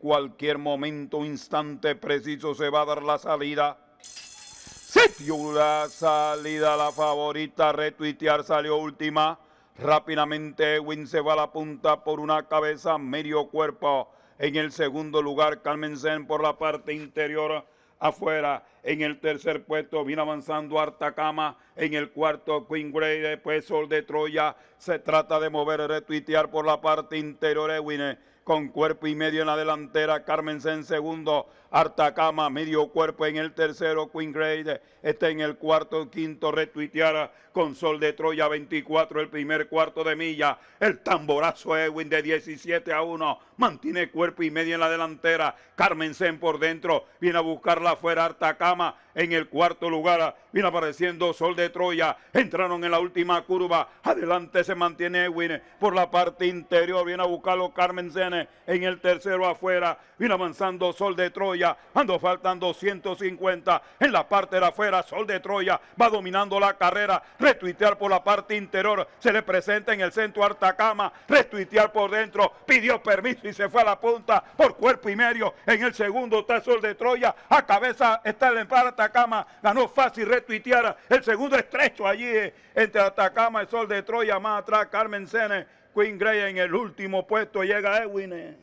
Cualquier momento, instante preciso se va a dar la salida. Se la salida, la favorita, retuitear, salió última. Rápidamente Ewin se va a la punta por una cabeza, medio cuerpo. En el segundo lugar, Carmen Zen por la parte interior afuera. En el tercer puesto viene avanzando Artacama. En el cuarto, Queen Grey, después Sol de Troya. Se trata de mover, retuitear por la parte interior, Ewin con cuerpo y medio en la delantera, Carmen en segundo, Artacama medio cuerpo en el tercero, Queen Grade está en el cuarto, quinto, retuiteara con Sol de Troya 24, el primer cuarto de milla, el tamborazo Edwin de 17 a 1, mantiene cuerpo y medio en la delantera, Carmen Sen por dentro, viene a buscarla afuera, Artacama en el cuarto lugar, viene apareciendo Sol de Troya, entraron en la última curva, adelante se mantiene Edwin. por la parte interior, viene a buscarlo Carmen Sen en el tercero afuera. Viene avanzando Sol de Troya. Ando faltando 250 En la parte de afuera, Sol de Troya va dominando la carrera. Retuitear por la parte interior. Se le presenta en el centro Artacama. Retuitear por dentro. Pidió permiso y se fue a la punta por cuerpo y medio. En el segundo está Sol de Troya. A cabeza está el empate Atacama. Ganó fácil retuitear. El segundo estrecho allí eh, entre Atacama y Sol de Troya. Más atrás Carmen Sene Queen Gray en el último puesto llega Edwin. Eh.